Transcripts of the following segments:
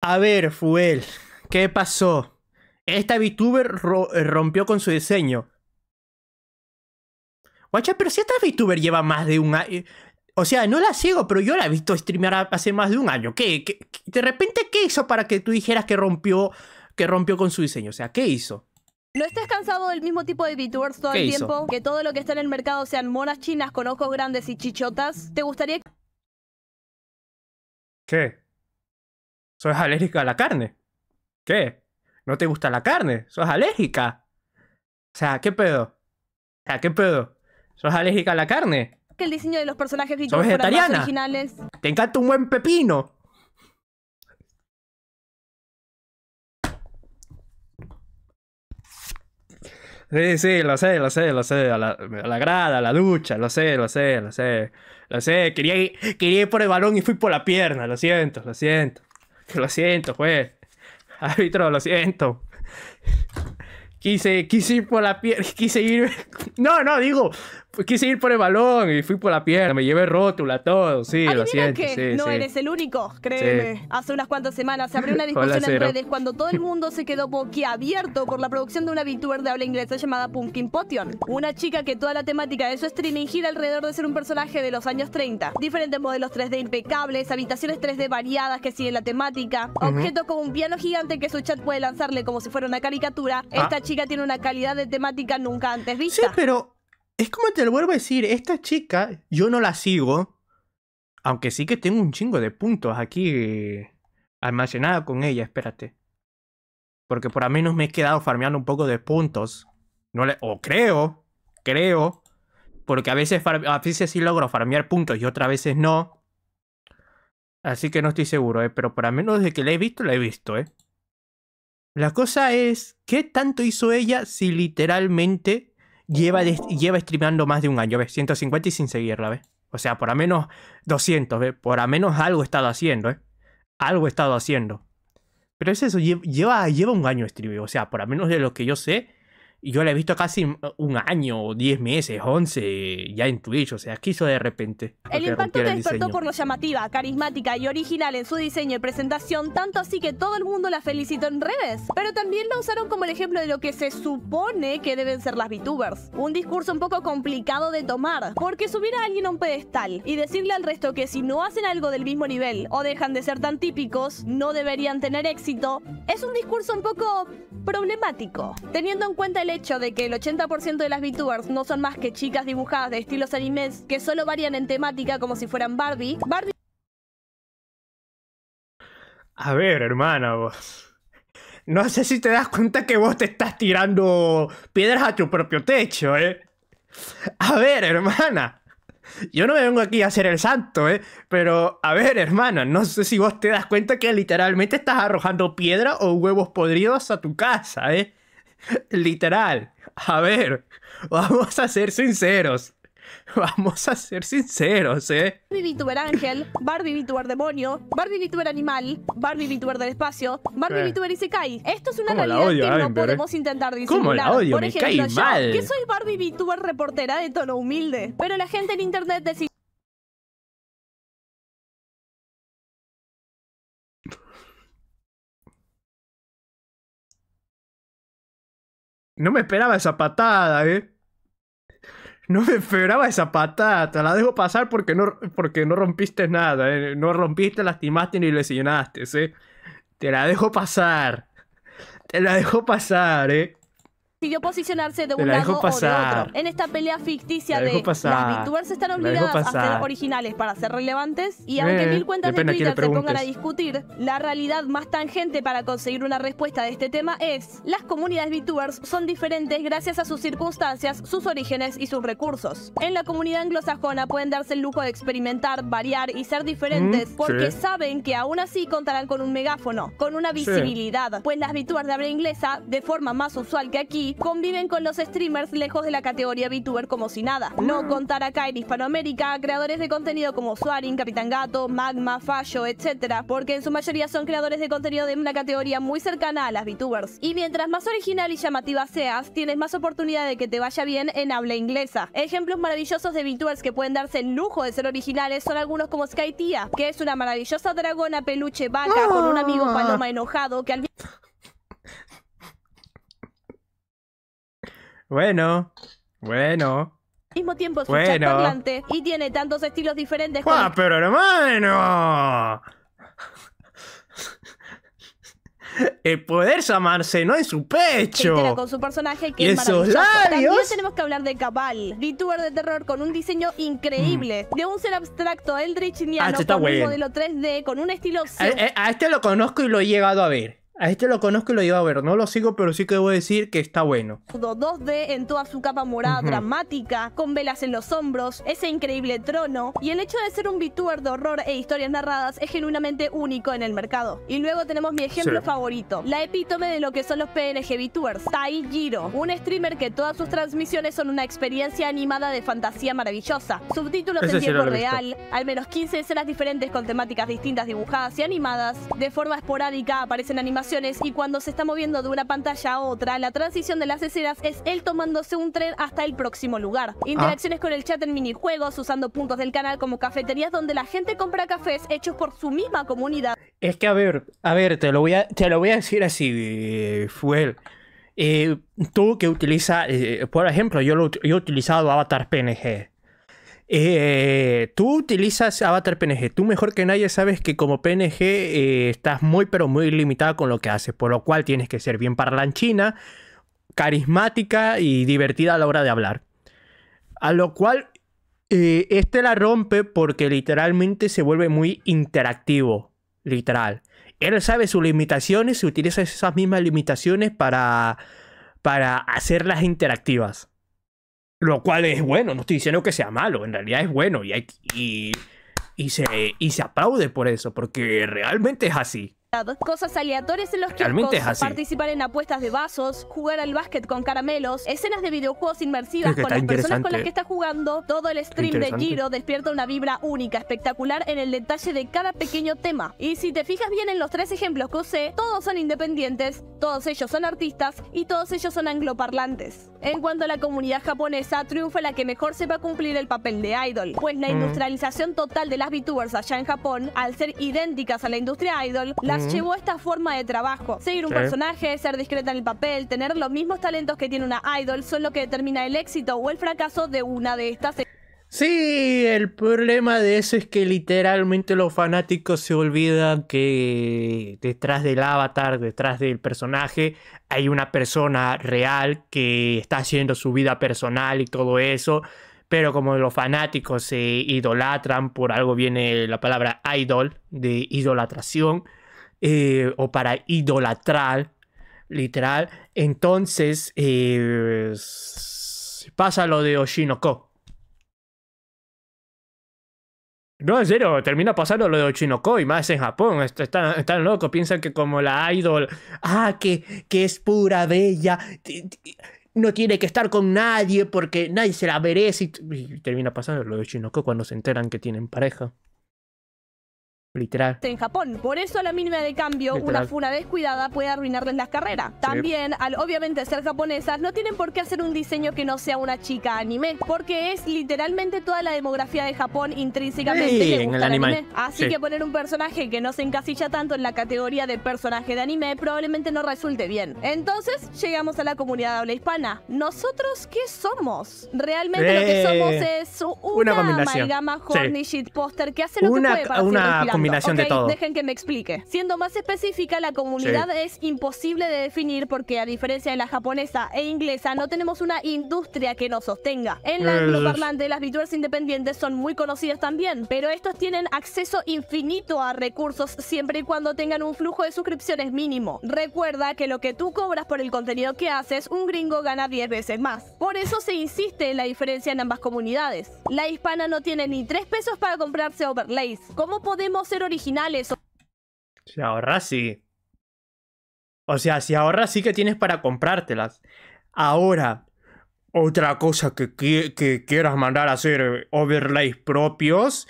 A ver, Fuel, ¿qué pasó? Esta VTuber eh, rompió con su diseño. Guacha, pero si esta VTuber lleva más de un año. Eh, o sea, no la sigo, pero yo la he visto streamear hace más de un año. ¿Qué, de repente qué hizo para que tú dijeras que rompió, que rompió con su diseño? O sea, ¿qué hizo? ¿No estás cansado del mismo tipo de VTubers todo el tiempo? Que todo lo que está en el mercado sean monas chinas con ojos grandes y chichotas. ¿Te gustaría... ¿Qué? Sos alérgica a la carne. ¿Qué? ¿No te gusta la carne? ¿Sos alérgica? O sea, ¿qué pedo? sea, ¿qué pedo? ¿Sos alérgica a la carne? Que el diseño de los personajes que ¿Sos vegetariana? originales. ¿Te encanta un buen pepino? Sí, sí, lo sé, lo sé, lo sé. A la, grada, a la ducha, lo sé, lo sé, lo sé. Lo sé, quería quería ir por el balón y fui por la pierna, lo siento, lo siento. lo siento, juez. Pues. Árbitro, lo siento. Quise, quise ir por la piel. quise ir... No, no, digo, quise ir por el balón y fui por la pierna, me llevé rótula, todo, sí, lo siento. Que no eres el único, créeme. Hace unas cuantas semanas se abrió una discusión en redes cuando todo el mundo se quedó boquiabierto por la producción de una VTuber de habla inglesa llamada Pumpkin Potion. Una chica que toda la temática de su streaming gira alrededor de ser un personaje de los años 30. Diferentes modelos 3D impecables, habitaciones 3D variadas que siguen la temática, objetos como un piano gigante que su chat puede lanzarle como si fuera una caricatura. Ah. Esta chica tiene una calidad de temática nunca antes vista. Sí, pero es como te lo vuelvo a decir, esta chica, yo no la sigo, aunque sí que tengo un chingo de puntos aquí eh, almacenada con ella, espérate. Porque por lo menos me he quedado farmeando un poco de puntos. No o creo, creo. Porque a veces, a veces sí logro farmear puntos y otras veces no. Así que no estoy seguro, ¿eh? Pero por lo menos desde que la he visto, la he visto, ¿eh? La cosa es, ¿qué tanto hizo ella si literalmente lleva, lleva streamando más de un año, ¿ves? 150 y sin seguirla, ¿ves? O sea, por al menos 200, ¿ves? Por al menos algo he estado haciendo, ¿eh? Algo he estado haciendo. Pero es eso, lleva, lleva un año streaming, o sea, por al menos de lo que yo sé, y yo la he visto casi un año, 10 meses, 11, ya en Twitch, o sea, ¿qué hizo de repente? El impacto que despertó por lo llamativa, carismática y original en su diseño y presentación, tanto así que todo el mundo la felicitó en redes. Pero también la usaron como el ejemplo de lo que se supone que deben ser las VTubers. Un discurso un poco complicado de tomar, porque subir a alguien a un pedestal y decirle al resto que si no hacen algo del mismo nivel o dejan de ser tan típicos, no deberían tener éxito, es un discurso un poco problemático, teniendo en cuenta el hecho de que el 80% de las VTubers no son más que chicas dibujadas de estilos animes que solo varían en temática como si fueran Barbie, A ver, hermana, vos. No sé si te das cuenta que vos te estás tirando piedras a tu propio techo, ¿eh? A ver, hermana. Yo no me vengo aquí a ser el santo, ¿eh? Pero, a ver, hermana, no sé si vos te das cuenta que literalmente estás arrojando piedra o huevos podridos a tu casa, ¿eh? Literal. A ver, vamos a ser sinceros. Vamos a ser sinceros, ¿eh? Barbie VTuber ángel, Barbie VTuber demonio, Barbie VTuber animal, Barbie VTuber del espacio, Barbie eh. y se cae Esto es una realidad que no eh? podemos intentar disimular. Por ejemplo, yo, que soy Barbie VTuber reportera de tono humilde, pero la gente en internet decide No me esperaba esa patada, eh. No me esperaba esa patada. Te la dejo pasar porque no, porque no rompiste nada, ¿eh? No rompiste, lastimaste ni lesionaste, ¿eh? Te la dejo pasar. Te la dejo pasar, eh decidió posicionarse de un lado o de otro. En esta pelea ficticia de las VTubers están obligadas a ser originales para ser relevantes y eh, aunque mil cuentas de Twitter se pongan a discutir, la realidad más tangente para conseguir una respuesta de este tema es las comunidades VTubers son diferentes gracias a sus circunstancias, sus orígenes y sus recursos. En la comunidad anglosajona pueden darse el lujo de experimentar, variar y ser diferentes mm, porque saben que aún así contarán con un megáfono, con una visibilidad, pues las VTubers de habla inglesa, de forma más usual que aquí, conviven con los streamers lejos de la categoría VTuber como si nada. No contar acá en Hispanoamérica, creadores de contenido como Suarin, Capitán Gato, Magma, Fallo, etc. Porque en su mayoría son creadores de contenido de una categoría muy cercana a las VTubers. Y mientras más original y llamativa seas, tienes más oportunidad de que te vaya bien en habla inglesa. Ejemplos maravillosos de VTubers que pueden darse el lujo de ser originales son algunos como Sky Tia, que es una maravillosa dragona peluche vaca con un amigo paloma enojado que al Bueno, bueno. mismo tiempo es bueno. y tiene tantos estilos diferentes. ¡Ah, pero hermano! El poder llamarse no en su pecho. con su personaje que ¿Y es También tenemos que hablar de Cabal, VTuber de terror con un diseño increíble, mm. de un ser abstracto eldritchniano ah, lo este con un modelo 3D, con un estilo. a este lo conozco y lo he llegado a ver. A este lo conozco y lo iba a ver. No lo sigo, pero sí que debo decir que está bueno. 2D en toda su capa morada dramática, con velas en los hombros, ese increíble trono, y el hecho de ser un VTuber de horror e historias narradas es genuinamente único en el mercado. Y luego tenemos mi ejemplo favorito, la epítome de lo que son los PNG VTubers, Tai Jiro, un streamer que todas sus transmisiones son una experiencia animada de fantasía maravillosa. Subtítulos en tiempo real, al menos 15 escenas diferentes con temáticas distintas dibujadas y animadas, de forma esporádica aparecen animaciones y cuando se está moviendo de una pantalla a otra, la transición de las escenas es él tomándose un tren hasta el próximo lugar. Ah. Interacciones con el chat en minijuegos, usando puntos del canal como cafeterías donde la gente compra cafés hechos por su misma comunidad. Es que a ver, a ver, te lo voy a, te lo voy a decir así, eh, Fuel. Eh, tú que utiliza, eh, por ejemplo, yo, yo he utilizado Avatar PNG. Eh, tú utilizas Avatar PNG. Tú mejor que nadie sabes que como PNG eh, estás muy pero muy limitada con lo que haces, por lo cual tienes que ser bien parlanchina, carismática y divertida a la hora de hablar. A lo cual eh, este la rompe porque literalmente se vuelve muy interactivo, literal. Él sabe sus limitaciones y utiliza esas mismas limitaciones para, para hacerlas interactivas. Lo cual es bueno, no estoy diciendo que sea malo, en realidad es bueno y, hay, y, se, y se aplaude por eso, porque realmente es así. Cosas aleatorias en los que participar en apuestas de vasos, jugar al básquet con caramelos, escenas de videojuegos inmersivas con las personas con las que está jugando, todo el stream de Giro despierta una vibra única, espectacular en el detalle de cada pequeño tema. Y si te fijas bien en los tres ejemplos que usé, todos son independientes, todos ellos son artistas y todos ellos son angloparlantes. En cuanto a la comunidad japonesa, triunfa la que mejor sepa cumplir el papel de idol, pues la mm. industrialización total de las VTubers allá en Japón, al ser idénticas a la industria idol, la llevó esta forma de trabajo. Seguir un personaje, ser discreta en el papel, tener los mismos talentos que tiene una idol son lo que determina el éxito o el fracaso de una de estas. Sí, el problema de eso es que literalmente los fanáticos se olvidan que detrás del avatar, detrás del personaje, hay una persona real que está haciendo su vida personal y todo eso. Pero como los fanáticos se idolatran, por algo viene la palabra idol, de idolatración, eh, o para idolatral literal. Entonces, eh, pasa lo de Oshinoko. No, en serio, termina pasando lo de Oshinoko y más en Japón. Están, locos, piensan que como la idol, ah, que, que es pura, bella, no tiene que estar con nadie porque nadie se la merece. Y termina pasando lo de Oshinoko cuando se enteran que tienen pareja. Literal. En Japón. Por eso a la mínima de cambio, una funa descuidada puede arruinarles las carreras. También, al obviamente ser japonesas, no tienen por qué hacer un diseño que no sea una chica anime, porque es literalmente toda la demografía de Japón intrínsecamente el anime. Así que poner un personaje que no se encasilla tanto en la categoría de personaje de anime probablemente no resulte bien. Entonces, llegamos a la comunidad habla hispana. ¿Nosotros qué somos? Realmente lo que eh. somos es una, combinación. que hace una, Una combinación de todo. Dejen que me explique. Siendo más específica, la comunidad es imposible de definir porque a diferencia de la japonesa e inglesa, no tenemos una industria que nos sostenga. En la angloparlante, las VTubers independientes son muy conocidas también, pero estos tienen acceso infinito a recursos siempre y cuando tengan un flujo de suscripciones mínimo. Recuerda que lo que tú cobras por el contenido que haces, un gringo gana 10 veces más. Por eso se insiste en la diferencia en ambas comunidades. La hispana no tiene ni tres pesos para comprarse overlays. ¿Cómo podemos ser originales? Si ahorras, sí. O sea, si ahorras, sí que tienes para comprártelas. Ahora, otra cosa que, que, quieras mandar a hacer eh, overlays propios.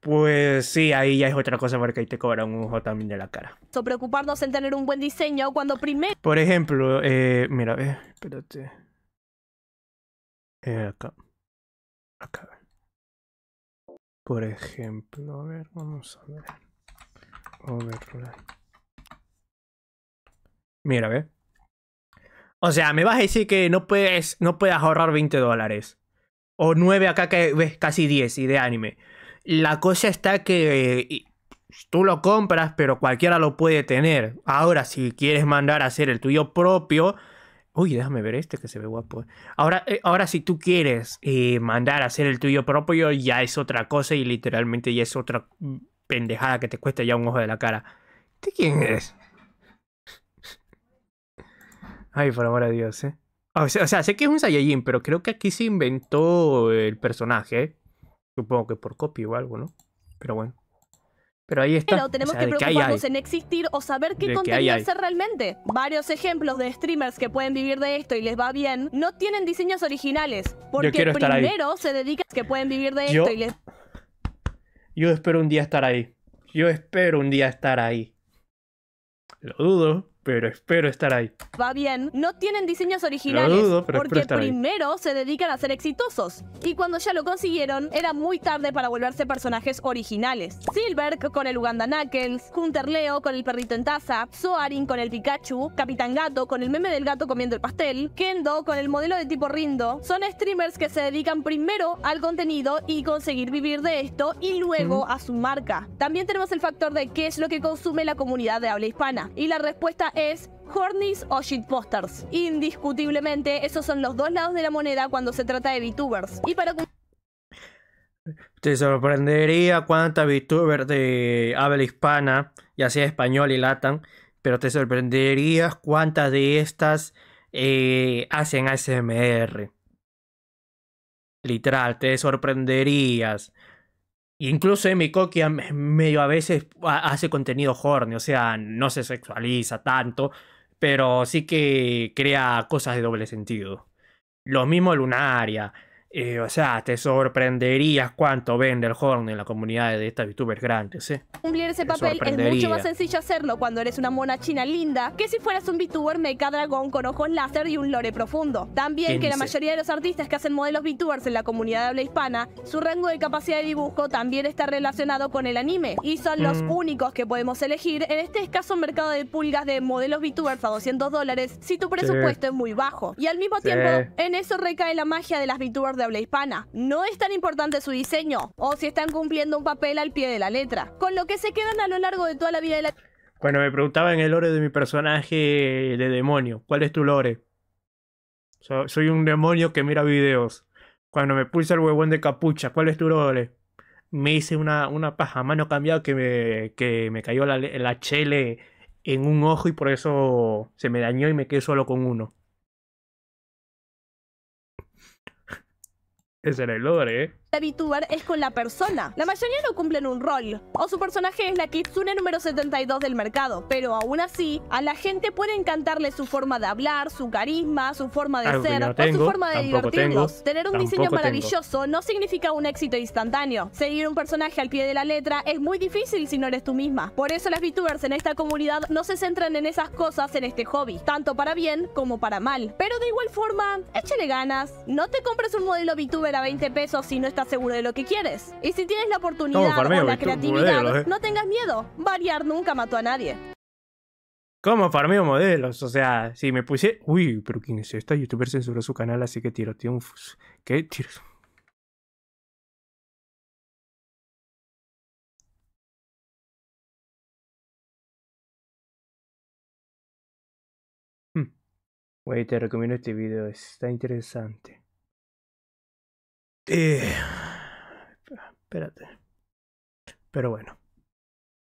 Pues sí, ahí ya es otra cosa porque ahí te cobran un ojo también de la cara. So preocuparnos en tener un buen diseño cuando primero. Por ejemplo, eh, mira, eh, espérate. Eh, acá. Acá. Por ejemplo, a ver, vamos a ver. Mira, ve. O sea, me vas a decir que no puedes, no puedes ahorrar 20 dólares. O 9 acá que ves casi 10 y de anime. La cosa está que tú lo compras, pero cualquiera lo puede tener. Ahora, si quieres mandar a hacer el tuyo propio, Uy, déjame ver este que se ve guapo. Eh. Ahora, eh, ahora si tú quieres eh, mandar a hacer el tuyo propio, ya es otra cosa y literalmente ya es otra pendejada que te cuesta ya un ojo de la cara. ¿De quién eres? Ay, por amor de Dios, ¿eh? O sea, sé que es un Saiyajin, pero creo que aquí se inventó el personaje. Supongo que por copy o algo, ¿no? Pero bueno. Pero ahí está. Pero tenemos que preocuparnos en existir o saber qué contenido hacer realmente. Varios ejemplos de streamers que pueden vivir de esto y les va bien no tienen diseños originales. Porque primero se dedican que pueden vivir de yo, esto y les. Yo espero un día estar ahí. Yo espero un día estar ahí. Lo dudo, pero espero estar ahí. Va bien, no tienen diseños originales. porque primero se dedican a ser exitosos y cuando ya lo consiguieron, era muy tarde para volverse personajes originales. Silver con el Uganda Knuckles, Hunter Leo con el perrito en taza, Soarin con el Pikachu, Capitán Gato con el meme del gato comiendo el pastel, Kendo con el modelo de tipo Rindo, son streamers que se dedican primero al contenido y conseguir vivir de esto y luego a su marca. También tenemos el factor de qué es lo que consume la comunidad de habla hispana y la respuesta es hornies o posters, Indiscutiblemente, esos son los dos lados de la moneda cuando se trata de VTubers. Y para te sorprendería cuántas VTubers de habla hispana, ya sea español y latan, pero te sorprenderías cuántas de estas eh, hacen ASMR. Literal, te sorprenderías. Incluso Emi medio a veces hace contenido horny, o sea, no se sexualiza tanto, pero sí que crea cosas de doble sentido. Lo mismo Lunaria, eh, o sea, te sorprenderías cuánto vende el horn en la comunidad de estas vtubers grandes, ¿eh? Cumplir ese papel es mucho más sencillo hacerlo cuando eres una mona china linda que si fueras un VTuber mecha dragón con ojos láser y un lore profundo. También que la mayoría de los artistas que hacen modelos VTubers en la comunidad de habla hispana, su rango de capacidad de dibujo también está relacionado con el anime y son los mm. únicos que podemos elegir en este escaso mercado de pulgas de modelos VTubers a 200 dólares si tu presupuesto es muy bajo. Y al mismo tiempo, en eso recae la magia de las VTubers de habla hispana. No es tan importante su diseño o si están cumpliendo un papel al pie de la letra, con lo que se quedan a lo largo de toda la vida de la... Bueno, me preguntaban en el lore de mi personaje de demonio, ¿cuál es tu lore? soy un demonio que mira videos. Cuando me puse el huevón de capucha, ¿cuál es tu lore? Me hice una, una paja mano cambiada que me, que me cayó la, la chele en un ojo y por eso se me dañó y me quedé solo con uno. en el lore, ¿eh? La VTuber es con la persona. La mayoría no cumplen un rol, o su personaje es la Kitsune número 72 del mercado, pero aún así, a la gente puede encantarle su forma de hablar, su carisma, su forma de ser, o su forma de divertirnos, Tener un diseño maravilloso no significa un éxito instantáneo. Seguir un personaje al pie de la letra es muy difícil si no eres tú misma. Por eso las VTubers en esta comunidad no se centran en esas cosas en este hobby, tanto para bien como para mal. Pero de igual forma, échale ganas. No te compres un modelo VTuber a 20 pesos si no es estás seguro de lo que quieres. Y si tienes la oportunidad o la creatividad, ¿eh? no tengas miedo. Variar nunca mató a nadie. ¿Cómo farmeo modelos? O sea, si me puse... Uy, pero ¿quién es esta? Youtuber censuró su canal, así que tiro un... ¿Qué? Tiro... Hmm. Güey, te recomiendo este video, está interesante. Eh, espérate. Pero bueno.